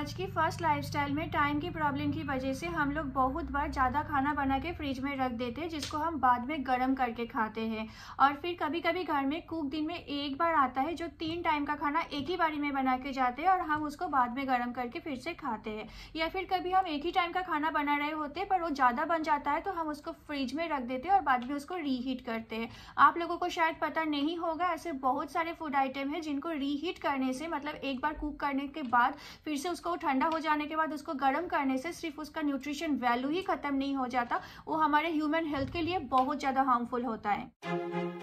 आज की fast lifestyle में टाइम की प्रॉब्लम की वजह से हम लोग बहुत बार ज़्यादा खाना बना के फ्रिज में रख देते हैं जिसको हम बाद में गर्म करके खाते हैं और फिर कभी कभी घर में कुक दिन में एक बार आता है जो तीन टाइम का खाना एक ही बारी में बना के जाते हैं और हम उसको बाद में गर्म करके फिर से खाते हैं या फिर कभी हम एक ही टाइम का खाना बना रहे होते हैं पर वो ज़्यादा बन जाता है तो हम उसको फ्रिज में रख देते हैं और बाद में उसको रीहीट करते हैं आप लोगों को शायद पता नहीं होगा ऐसे बहुत सारे फूड आइटम हैं जिनको रीहीट करने से मतलब एक बार कुक करने के बाद फिर से उसको उसको ठंडा हो जाने के बाद उसको गर्म करने से सिर्फ उसका न्यूट्रिशन वैल्यू ही खत्म नहीं हो जाता वो हमारे ह्यूमन हेल्थ के लिए बहुत ज़्यादा हार्मफुल होता है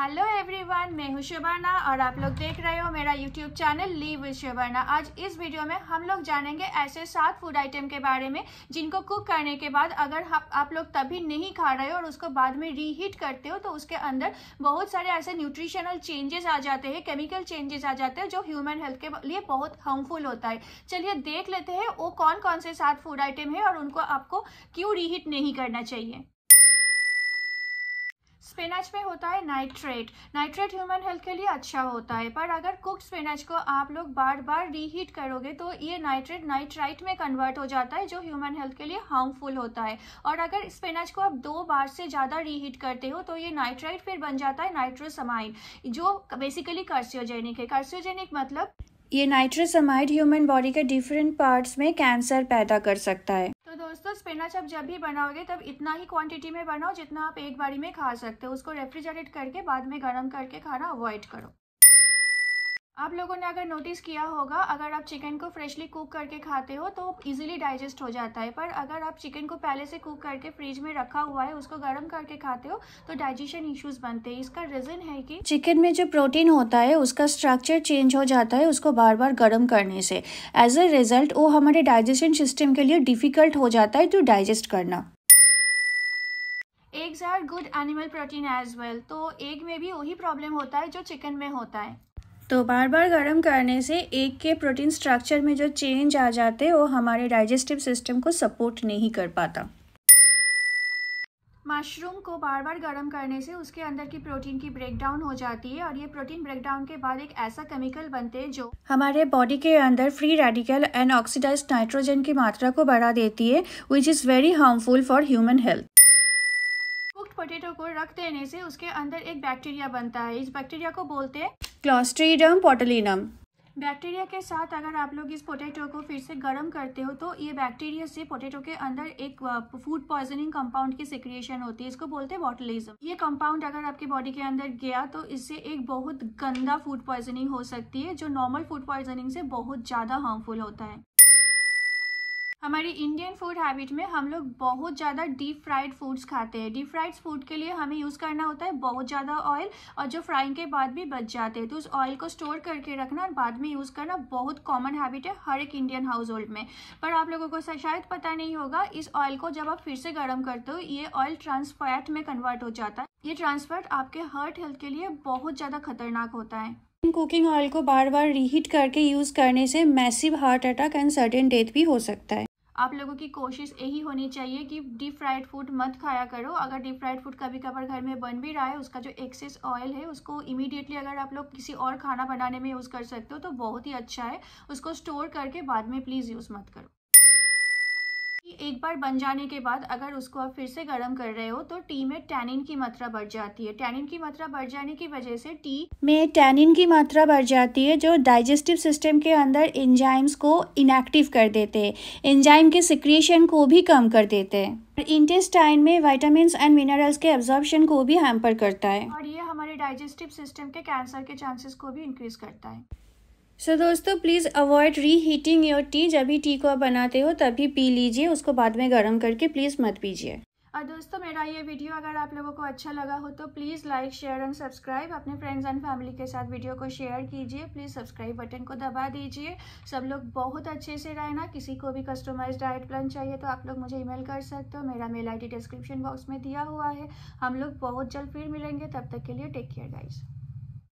हेलो एवरीवन मैं हूं शुभाना और आप लोग देख रहे हो मेरा यूट्यूब चैनल लीव विद आज इस वीडियो में हम लोग जानेंगे ऐसे सात फूड आइटम के बारे में जिनको कुक करने के बाद अगर आप, आप लोग तभी नहीं खा रहे हो और उसको बाद में रीहीट करते हो तो उसके अंदर बहुत सारे ऐसे न्यूट्रिशनल चेंजेस आ जाते हैं केमिकल चेंजेस आ जाते हैं जो ह्यूमन हेल्थ के लिए बहुत हार्मफुल होता है चलिए देख लेते हैं वो कौन कौन से सात फूड आइटम है और उनको आपको क्यों रीहीट नहीं करना चाहिए स्पिनच में होता है नाइट्रेट नाइट्रेट ह्यूमन हेल्थ के लिए अच्छा होता है पर अगर कुक स्पिनच को आप लोग बार बार रीहीट करोगे तो ये नाइट्रेट नाइट्राइट में कन्वर्ट हो जाता है जो ह्यूमन हेल्थ के लिए हार्मफुल होता है और अगर स्पिनच को आप दो बार से ज़्यादा रीहीट करते हो तो ये नाइट्राइट फिर बन जाता है नाइट्रोसमाइन जो बेसिकली कार्सियोजेनिक है कार्सियोजेनिक मतलब ये नाइट्रोसमाइड ह्यूमन बॉडी के डिफरेंट पार्ट्स में कैंसर पैदा कर सकता है दोस्तों स्पिनच आप जब भी बनाओगे तब इतना ही क्वांटिटी में बनाओ जितना आप एक बारी में खा सकते हो उसको रेफ्रिजरेट करके बाद में गर्म करके खाना अवॉइड करो आप लोगों ने अगर नोटिस किया होगा अगर आप चिकन को फ्रेशली कुक करके खाते हो तो इजीली डाइजेस्ट हो जाता है पर अगर आप चिकन को पहले से कुक करके फ्रिज में रखा हुआ है उसको गर्म करके खाते हो तो डाइजेशन इश्यूज बनते हैं इसका रीजन है कि चिकन में जो प्रोटीन होता है उसका स्ट्रक्चर चेंज हो जाता है उसको बार बार गर्म करने से एज अ रिजल्ट वो हमारे डाइजेशन सिस्टम के लिए डिफिकल्ट हो जाता है टू तो डाइजेस्ट करना eggs are good animal protein as well तो एग में भी वही प्रॉब्लम होता है जो चिकन में होता है तो बार बार गर्म करने से एक के प्रोटीन स्ट्रक्चर में जो चेंज आ जाते हैं वो हमारे डाइजेस्टिव सिस्टम को सपोर्ट नहीं कर पाता मशरूम को बार बार गर्म करने से उसके अंदर की प्रोटीन की ब्रेकडाउन हो जाती है और ये प्रोटीन ब्रेकडाउन के बाद एक ऐसा केमिकल बनते हैं जो हमारे बॉडी के अंदर free radical and oxidize nitrogen की मात्रा को बढ़ा देती है which is very harmful for human health potato को रख देने से उसके अंदर एक बैक्टीरिया बनता है इस बैक्टीरिया को बोलते हैं क्लॉस्ट्रीडम पोटलिनम बैक्टीरिया के साथ अगर आप लोग इस पोटैटो को फिर से गर्म करते हो तो ये बैक्टीरिया से पोटैटो के अंदर एक फूड पॉइजनिंग कंपाउंड की सिक्रिएशन होती है इसको बोलते हैं बॉटलिज्म ये कंपाउंड अगर आपके बॉडी के अंदर गया तो इससे एक बहुत गंदा फूड पॉइजनिंग हो सकती है जो नॉर्मल फूड पॉइजनिंग से बहुत ज़्यादा हार्मफुल होता है हमारी इंडियन फूड हैबिट में हम लोग बहुत ज़्यादा डीप फ्राइड फूड्स खाते हैं डीप फ्राइड फूड के लिए हमें यूज़ करना होता है बहुत ज़्यादा ऑयल और जो फ्राइंग के बाद भी बच जाते हैं तो उस ऑयल को स्टोर करके रखना और बाद में यूज़ करना बहुत कॉमन हैबिट है हर एक इंडियन हाउस होल्ड में पर आप लोगों को शायद पता नहीं होगा इस ऑयल को जब आप फिर से गर्म करते हो ये ऑयल ट्रांसफैट में कन्वर्ट हो जाता है ये ट्रांसफैट आपके हार्ट हेल्थ के लिए बहुत ज़्यादा खतरनाक होता है कुकिंग ऑयल को बार बार रीहीट करके यूज़ करने से massive heart attack and certain death भी हो सकता है आप लोगों की कोशिश यही होनी चाहिए कि डीप फ्राइड फूड मत खाया करो अगर डीप फ्राइड फूड कभी कभार घर में बन भी रहा है उसका जो एक्सेस ऑयल है उसको इमीडिएटली अगर आप लोग किसी और खाना बनाने में यूज़ कर सकते हो तो बहुत ही अच्छा है उसको स्टोर करके बाद में प्लीज़ यूज़ मत करो एक बार बन जाने के बाद अगर उसको आप फिर से गर्म कर रहे हो तो टी में टैनिन की मात्रा बढ़ जाती है टैनिन की मात्रा बढ़ जाने की वजह से टी में टैनिन की मात्रा बढ़ जाती है जो डाइजेस्टिव सिस्टम के अंदर इंजाइम्स को इनएक्टिव कर देते हैं इंजाइम के सिक्रिएशन को भी कम कर देते हैं इंटेस्टाइन में वाइटामिन एंड मिनरल्स के एब्जॉर्बन को भी हैम्पर करता है और ये हमारे डाइजेस्टिव सिस्टम के कैंसर के चांसेस को भी इंक्रीज करता है सो so, दोस्तों please avoid reheating your tea जब भी टी को आप बनाते हो तभी पी लीजिए उसको बाद में गर्म करके प्लीज़ मत पीजिए और दोस्तों मेरा ये वीडियो अगर आप लोगों को अच्छा लगा हो तो please like share and subscribe अपने फ्रेंड्स एंड फैमिली के साथ वीडियो को शेयर कीजिए प्लीज़ सब्सक्राइब बटन को दबा दीजिए सब लोग बहुत अच्छे से रहना किसी को भी कस्टमाइज डाइट प्लान चाहिए तो आप लोग मुझे ईमेल कर सकते हो मेरा मेल आई डिस्क्रिप्शन बॉक्स में दिया हुआ है हम लोग बहुत जल्द फिर मिलेंगे तब तक के लिए टेक केयर गाइज़